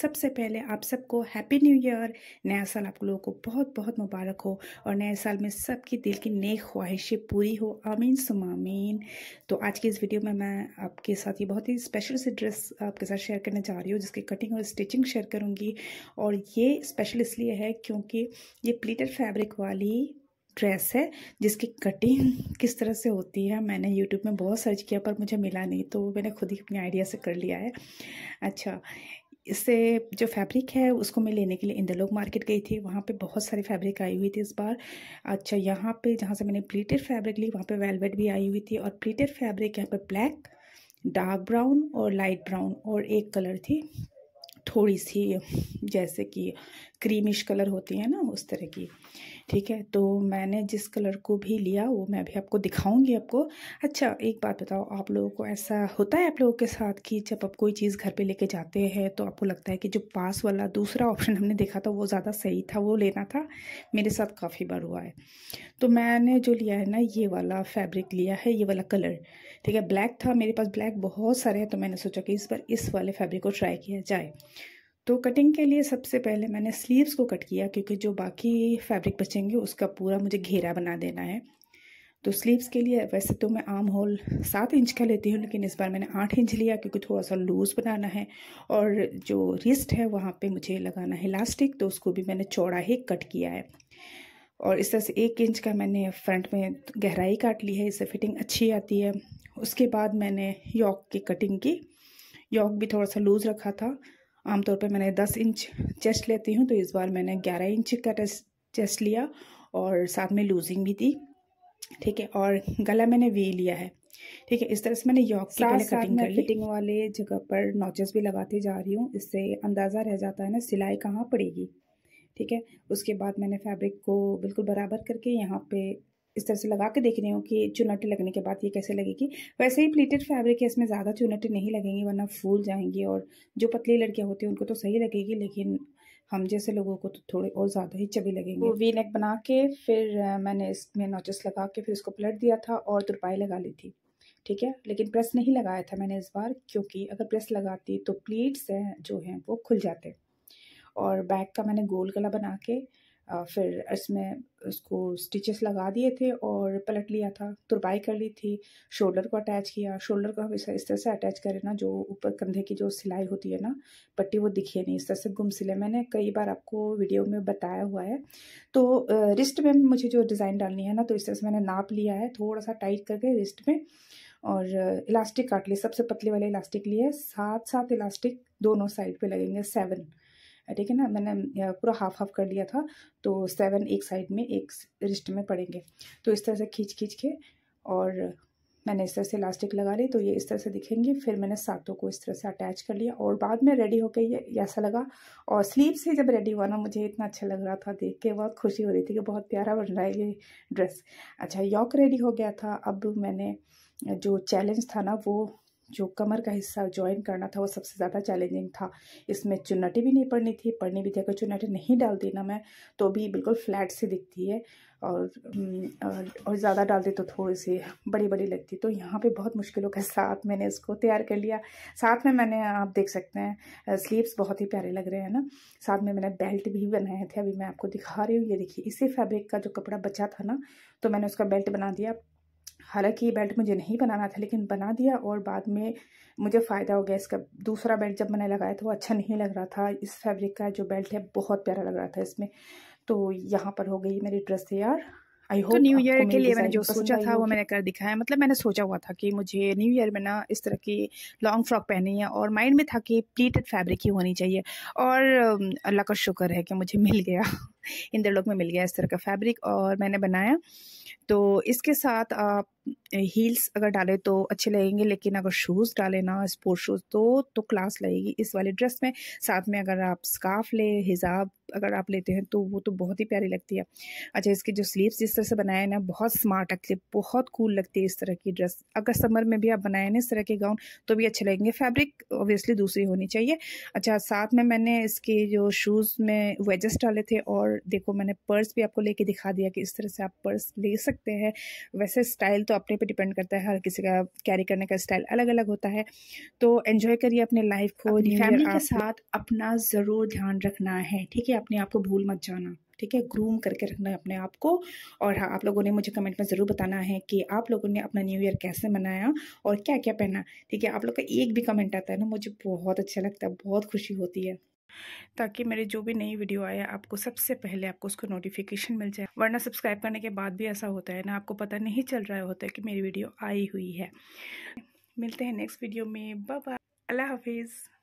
सबसे पहले आप सबको हैप्पी न्यू ईयर नया साल आप लोगों को बहुत बहुत मुबारक हो और नए साल में सबकी दिल की नेक ख्वाहिशें पूरी हो आमीन सुमामीन तो आज की इस वीडियो में मैं आपके साथ ये बहुत ही स्पेशल सी ड्रेस आपके साथ शेयर करने जा रही हूँ जिसकी कटिंग और स्टिचिंग शेयर करूँगी और ये स्पेशल इसलिए है क्योंकि ये प्लीटर फैब्रिक वाली ड्रेस है जिसकी कटिंग किस तरह से होती है मैंने यूट्यूब में बहुत सर्च किया पर मुझे मिला नहीं तो मैंने खुद ही अपने आइडिया से कर लिया है अच्छा इससे जो फैब्रिक है उसको मैं लेने के लिए इंदलोक मार्केट गई थी वहाँ पे बहुत सारी फैब्रिक आई हुई थी इस बार अच्छा यहाँ पे जहाँ से मैंने प्लीटेड फैब्रिक ली वहाँ पे वेलवेट भी आई हुई थी और प्लीटेड फैब्रिक यहाँ पे ब्लैक डार्क ब्राउन और लाइट ब्राउन और एक कलर थी थोड़ी सी जैसे कि क्रीमिश कलर होती है ना उस तरह की ठीक है तो मैंने जिस कलर को भी लिया वो मैं अभी आपको दिखाऊंगी आपको अच्छा एक बात बताओ आप लोगों को ऐसा होता है आप लोगों के साथ कि जब आप कोई चीज़ घर पे लेके जाते हैं तो आपको लगता है कि जो पास वाला दूसरा ऑप्शन हमने देखा था वो ज़्यादा सही था वो लेना था मेरे साथ काफ़ी बार हुआ है तो मैंने जो लिया है ना ये वाला फैब्रिक लिया है ये वाला कलर ठीक है ब्लैक था मेरे पास ब्लैक बहुत सारे हैं तो मैंने सोचा कि इस बार इस वाले फैब्रिक को ट्राई किया जाए तो कटिंग के लिए सबसे पहले मैंने स्लीव्स को कट किया क्योंकि जो बाकी फैब्रिक बचेंगे उसका पूरा मुझे घेरा बना देना है तो स्लीव्स के लिए वैसे तो मैं आम होल सात इंच का लेती हूँ लेकिन इस बार मैंने आठ इंच लिया क्योंकि थोड़ा सा लूज़ बनाना है और जो रिस्ट है वहाँ पे मुझे लगाना है इलास्टिक तो उसको भी मैंने चौड़ा ही कट किया है और इस तरह से एक इंच का मैंने फ्रंट में गहराई काट ली है इससे फिटिंग अच्छी आती है उसके बाद मैंने यॉक की कटिंग की यॉक भी थोड़ा सा लूज़ रखा था आमतौर पर मैंने दस इंच चेस्ट लेती हूँ तो इस बार मैंने ग्यारह इंच का चेस्ट लिया और साथ में लूजिंग भी थी ठीक है और गला मैंने वी लिया है ठीक है इस तरह से मैंने यॉक की पहले कटिंग कर ली कटिंग वाले जगह पर नॉचेस भी लगाती जा रही हूँ इससे अंदाज़ा रह जाता है ना सिलाई कहाँ पड़ेगी ठीक है उसके बाद मैंने फैब्रिक को बिल्कुल बराबर करके यहाँ पे इस तरह से लगा के देख रही हूँ कि चुनटे लगने के बाद ये कैसे लगेगी वैसे ही प्लीटेड फैब्रिक है इसमें ज़्यादा चुनटे नहीं लगेंगी वरना फूल जाएंगे और जो पतली लड़कियाँ होती हैं उनको तो सही लगेगी लेकिन हम जैसे लोगों को तो थोड़े और ज़्यादा ही चबी लगेंगे वो वी नेक बना के फिर मैंने इसमें नोचेस लगा के फिर इसको पलट दिया था और तुरपाई लगा ली थी ठीक है लेकिन प्रेस नहीं लगाया था मैंने इस बार क्योंकि अगर प्रेस लगाती तो प्लीट्स हैं जो हैं वो खुल जाते और बैक का मैंने गोल गला बना के फिर इसमें उसको स्टिचेस लगा दिए थे और पलट लिया था तुरपाई कर ली थी शोल्डर को अटैच किया शोल्डर को हम इस तरह से अटैच करें ना जो ऊपर कंधे की जो सिलाई होती है ना पट्टी वो दिखी नहीं इस तरह से गुम सिले मैंने कई बार आपको वीडियो में बताया हुआ है तो रिस्ट में मुझे जो डिज़ाइन डालनी है ना तो इस तरह से मैंने नाप लिया है थोड़ा सा टाइट करके रिस्ट में और इलास्टिक काट लिए सबसे पतले वाले इलास्टिक लिए साथ साथ इलास्टिक दोनों साइड पर लगेंगे सेवन ठीक है ना मैंने पूरा हाफ हाफ कर लिया था तो सेवन एक साइड में एक रिस्ट में पड़ेंगे तो इस तरह से खींच खींच के और मैंने इस तरह से इलास्टिक लगा ली तो ये इस तरह से दिखेंगे फिर मैंने सातों को इस तरह से अटैच कर लिया और बाद में रेडी होकर ये ऐसा लगा और स्लीव से जब रेडी हुआ ना मुझे इतना अच्छा लग रहा था देख के बहुत खुशी हो रही थी कि बहुत प्यारा बन रहा है ये ड्रेस अच्छा यॉक रेडी हो गया था अब मैंने जो चैलेंज था ना वो जो कमर का हिस्सा ज्वाइन करना था वो सबसे ज़्यादा चैलेंजिंग था इसमें चुनटी भी नहीं पड़नी थी पड़नी भी थी अगर चुनटी नहीं डालती ना मैं तो भी बिल्कुल फ्लैट सी दिखती है और हम्म, और ज़्यादा डालती तो थोड़ी सी बड़ी बड़ी लगती तो यहाँ पे बहुत मुश्किलों के साथ मैंने इसको तैयार कर लिया साथ में मैंने आप देख सकते हैं स्लीव्स बहुत ही प्यारे लग रहे हैं ना साथ में मैंने बेल्ट भी बनाए थे अभी मैं आपको दिखा रही हूँ ये देखिए इसी फैब्रिक का जो कपड़ा बचा था ना तो मैंने उसका बेल्ट बना दिया हालांकि ये बेल्ट मुझे नहीं बनाना था लेकिन बना दिया और बाद में मुझे फ़ायदा हो गया इसका दूसरा बेल्ट जब मैंने लगाया था वो अच्छा नहीं लग रहा था इस फैब्रिक का जो बेल्ट है बहुत प्यारा लग रहा था इसमें तो यहाँ पर हो गई मेरी ड्रेस तैयार आई होप तो न्यू ईयर के लिए मैंने जो सोचा था वो मैंने कर दिखाया मतलब मैंने सोचा हुआ था कि मुझे न्यू ईयर में ना इस तरह की लॉन्ग फ्रॉक पहनी है और माइंड में था कि प्लीटेड फैब्रिक ही होनी चाहिए और अल्लाह का शुक्र है कि मुझे मिल गया इंद्रलोक में मिल गया इस तरह का फैब्रिक और मैंने बनाया तो इसके साथ आप हील्स अगर डाले तो अच्छे लगेंगे लेकिन अगर शूज़ डाले ना स्पोर्ट शूज़ तो तो क्लास लगेगी इस वाले ड्रेस में साथ में अगर आप स्काफ ले हिजाब अगर आप लेते हैं तो वो तो बहुत ही प्यारी लगती है अच्छा इसके जो स्लीव्स जिस तरह से बनाए ना बहुत स्मार्ट लगते बहुत कूल लगती है इस तरह की ड्रेस अगर समर में भी आप बनाए ना इस तरह के गाउन तो भी अच्छे लगेंगे फैब्रिक ऑब्वियसली दूसरी होनी चाहिए अच्छा साथ में मैंने इसके जो शूज़ में वेजेस डाले थे और देखो मैंने पर्स भी आपको लेके दिखा दिया कि इस तरह से आप पर्स ले सकते हैं वैसे स्टाइल तो तो अपने पे डिपेंड करता है हर किसी का कैरी करने का स्टाइल अलग अलग होता है तो एंजॉय करिए अपने लाइफ को फैमिली के साथ अपना ज़रूर ध्यान रखना है ठीक है अपने आप को भूल मत जाना ठीक है ग्रूम करके रखना है अपने आप को और हाँ आप लोगों ने मुझे कमेंट में ज़रूर बताना है कि आप लोगों ने अपना न्यू ईयर कैसे मनाया और क्या क्या पहना ठीक है आप लोग का एक भी कमेंट आता है ना मुझे बहुत अच्छा लगता है बहुत खुशी होती है ताकि मेरे जो भी नई वीडियो आए आपको सबसे पहले आपको उसको नोटिफिकेशन मिल जाए वरना सब्सक्राइब करने के बाद भी ऐसा होता है ना आपको पता नहीं चल रहा होता है कि मेरी वीडियो आई हुई है मिलते हैं नेक्स्ट वीडियो में बाय बाय अल्लाह हाफिज़